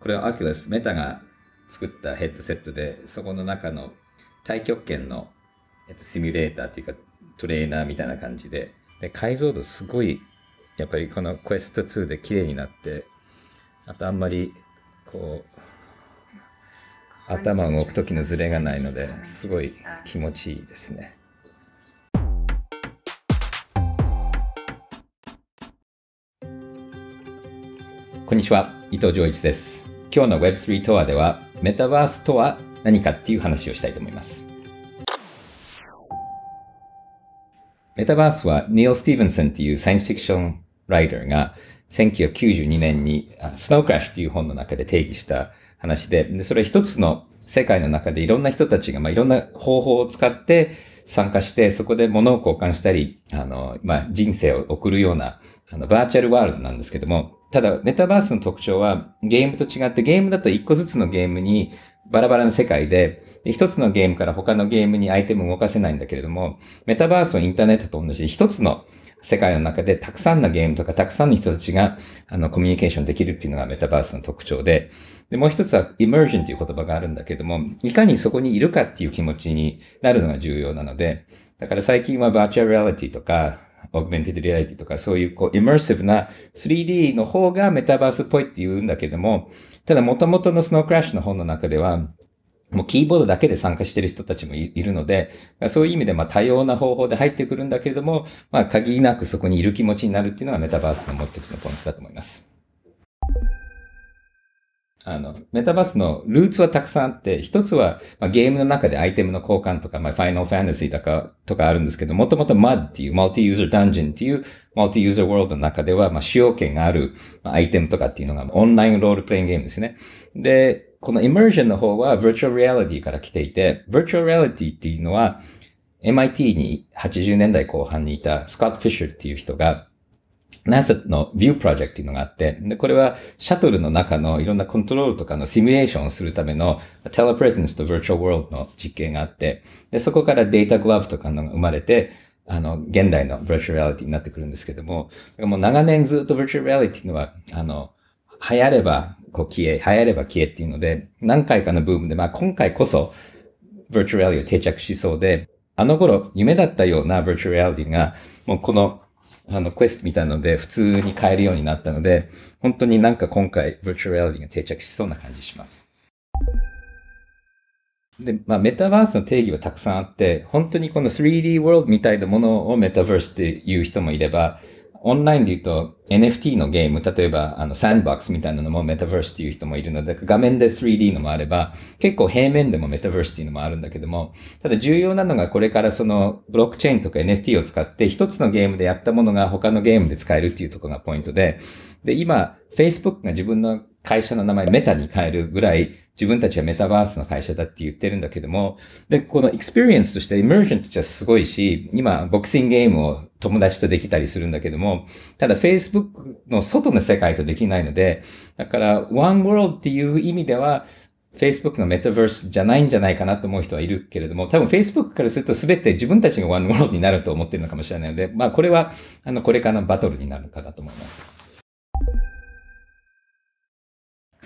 これはアキュラス、メタが作ったヘッドセットで、そこの中の太極拳の、えっと、シミュレーターというか、トレーナーみたいな感じで、で、解像度すごい、やっぱりこの Quest 2で綺麗になって、あとあんまり、こう、頭を動く時のズレがないので、すごい気持ちいいですね。こんにちは、伊藤浄一です。今日の Web3 トアでは、メタバースとは何かっていう話をしたいと思います。メタバースは、ニール・スティーブンソンというサイエンスフィクションライダーが、1992年に、スノークラッシュという本の中で定義した話で、でそれ一つの世界の中でいろんな人たちが、まあ、いろんな方法を使って参加して、そこで物を交換したり、あの、まあ、人生を送るような、あの、バーチャルワールドなんですけども、ただ、メタバースの特徴は、ゲームと違って、ゲームだと一個ずつのゲームに、バラバラの世界で、一つのゲームから他のゲームにアイテムを動かせないんだけれども、メタバースはインターネットと同じで、一つの世界の中でたくさんのゲームとかたくさんの人たちがあのコミュニケーションできるっていうのがメタバースの特徴で、で、もう一つは immersion いう言葉があるんだけども、いかにそこにいるかっていう気持ちになるのが重要なので、だから最近はバーチャル reality とか、オグメンティドリアリティとか、そういうこう、イマーシブな 3D の方がメタバースっぽいって言うんだけども、ただ元々のスノークラッシュの本の中では、もうキーボードだけで参加してる人たちもいるので、そういう意味でまあ多様な方法で入ってくるんだけれども、まあ限りなくそこにいる気持ちになるっていうのがメタバースのもう一つのポイントだと思います。あの、メタバースのルーツはたくさんあって、一つは、まあ、ゲームの中でアイテムの交換とか、まあ、ファイナルファンタジーとか、とかあるんですけど、もともと MUD っていう、マルティユーザーダンジョンっていう、マルティユーザーワールドの中では、まあ、使用権があるアイテムとかっていうのが、オンラインロールプレインゲームですね。で、この immersion の方は virtual reality から来ていて、virtual reality っていうのは、MIT に80年代後半にいたスコット・フィッシューっていう人が、NASA の View Project っていうのがあって、で、これはシャトルの中のいろんなコントロールとかのシミュレーションをするための Telepresence と Virtual World の実験があって、で、そこからデータグラ e とかのが生まれて、あの、現代の Virtual Reality になってくるんですけども、もう長年ずっと Virtual Reality っていうのは、あの、流行ればこう消え、流行れば消えっていうので、何回かのブームで、まあ今回こそ Virtual Reality を定着しそうで、あの頃夢だったような Virtual Reality が、もうこのあの、クエストみたいなので、普通に買えるようになったので、本当になんか今回、Virtual Reality が定着しそうな感じします。で、まあ、メタバースの定義はたくさんあって、本当にこの 3D ワールドみたいなものをメタバースっていう人もいれば、オンラインで言うと NFT のゲーム、例えばあのサンドボックスみたいなのもメタバースっていう人もいるので、画面で 3D のもあれば、結構平面でもメタバースっていうのもあるんだけども、ただ重要なのがこれからそのブロックチェーンとか NFT を使って一つのゲームでやったものが他のゲームで使えるっていうところがポイントで、で、今、Facebook が自分の会社の名前メタに変えるぐらい、自分たちはメタバースの会社だって言ってるんだけども、で、このエクスペリエンスとしてイメージョンとしてはすごいし、今、ボクシングゲームを友達とできたりするんだけども、ただ Facebook の外の世界とできないので、だから One World っていう意味では、Facebook のメタバースじゃないんじゃないかなと思う人はいるけれども、多分 Facebook からすると全て自分たちが One World になると思ってるのかもしれないので、まあこれは、あの、これからのバトルになるかなと思います。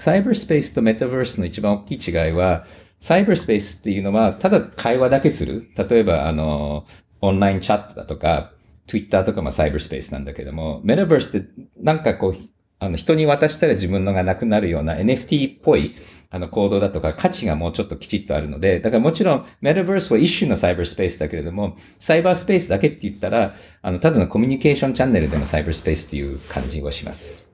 サイバースペースとメタバースの一番大きい違いは、サイバースペースっていうのは、ただ会話だけする。例えば、あの、オンラインチャットだとか、Twitter とかもサイバースペースなんだけども、メタバースってなんかこう、あの、人に渡したら自分のがなくなるような NFT っぽい、あの、行動だとか価値がもうちょっときちっとあるので、だからもちろん、メタバースは一種のサイバースペースだけれども、サイバースペースだけって言ったら、あの、ただのコミュニケーションチャンネルでもサイバースペースっていう感じをします。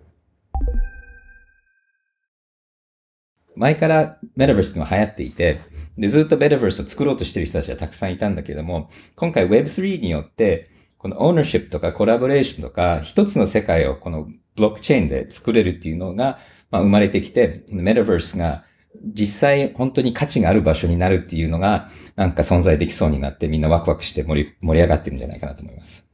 前からメタバースっの流行っていて、で、ずっとメタバースを作ろうとしてる人たちはたくさんいたんだけれども、今回 Web3 によって、このオーナーシップとかコラボレーションとか、一つの世界をこのブロックチェーンで作れるっていうのが、まあ、生まれてきて、メタバースが実際本当に価値がある場所になるっていうのが、なんか存在できそうになってみんなワクワクして盛り盛り上がってるんじゃないかなと思います。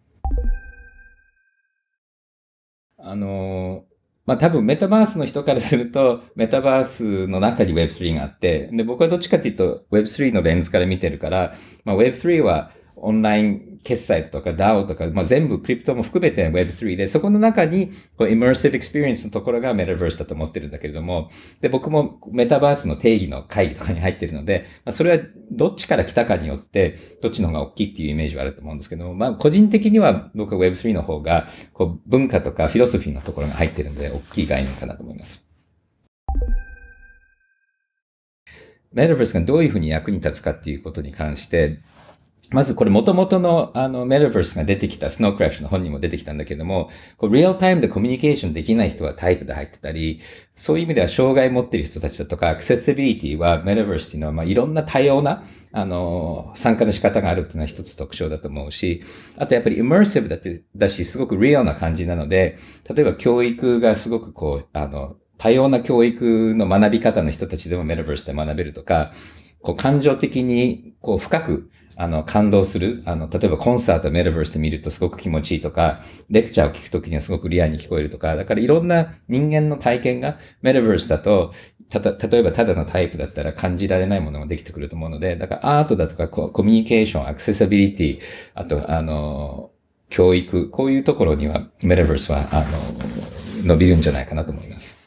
あの、まあ多分メタバースの人からすると、メタバースの中に Web3 があって、で、僕はどっちかっていうと Web3 のレンズから見てるから、まあ Web3 はオンライン決済とか DAO とか、まあ、全部クリプトも含めて Web3 で、そこの中にこう Immersive Experience のところがメタバースだと思ってるんだけれども、で、僕もメタバースの定義の会議とかに入ってるので、まあ、それはどっちから来たかによって、どっちの方が大きいっていうイメージはあると思うんですけども、まあ、個人的には僕は Web3 の方が、こう、文化とかフィロソフィーのところが入ってるので、大きい概念かなと思います。メタバースがどういうふうに役に立つかっていうことに関して、まずこれ元々のあのメタバースが出てきた、スノークラッシュの本にも出てきたんだけども、こうリアルタイムでコミュニケーションできない人はタイプで入ってたり、そういう意味では障害持ってる人たちだとか、アクセシビリティはメタバースっていうのは、まあ、いろんな多様な、あの、参加の仕方があるっていうのは一つ特徴だと思うし、あとやっぱりイマーシブだってだし、すごくリアルな感じなので、例えば教育がすごくこう、あの、多様な教育の学び方の人たちでもメタバースで学べるとか、こう感情的にこう深くあの感動する。あの、例えばコンサートメタバースで見るとすごく気持ちいいとか、レクチャーを聞くときにはすごくリアに聞こえるとか、だからいろんな人間の体験がメタバースだと、た例えばただのタイプだったら感じられないものもできてくると思うので、だからアートだとかコミュニケーション、アクセサビリティ、あと、あの、教育、こういうところにはメタバースは、あの、伸びるんじゃないかなと思います。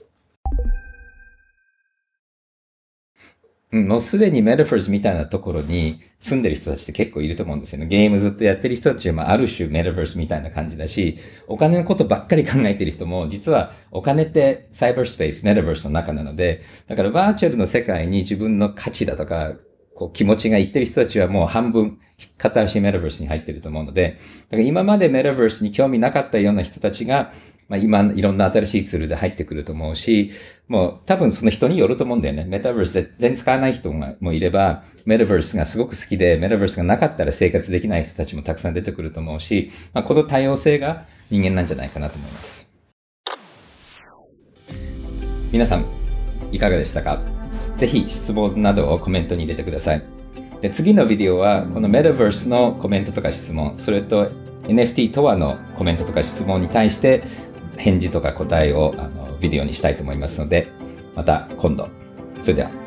うん、もうすでにメタフォーズみたいなところに住んでる人たちって結構いると思うんですよね。ゲームずっとやってる人たちはある種メタフォーズみたいな感じだし、お金のことばっかり考えてる人も、実はお金ってサイバースペース、メタフォーズの中なので、だからバーチャルの世界に自分の価値だとか、こう気持ちがいってる人たちはもう半分、片足メタォースに入ってると思うので、だから今までメタォースに興味なかったような人たちが、まあ今いろんな新しいツールで入ってくると思うし、もう多分その人によると思うんだよね。メタバース全然使わない人もいれば、メタバースがすごく好きで、メタバースがなかったら生活できない人たちもたくさん出てくると思うし、まあ、この多様性が人間なんじゃないかなと思います。皆さん、いかがでしたかぜひ質問などをコメントに入れてください。で次のビデオは、このメタバースのコメントとか質問、それと NFT とはのコメントとか質問に対して返事とか答えをあのビデオにしたいと思いますので、また今度。それでは。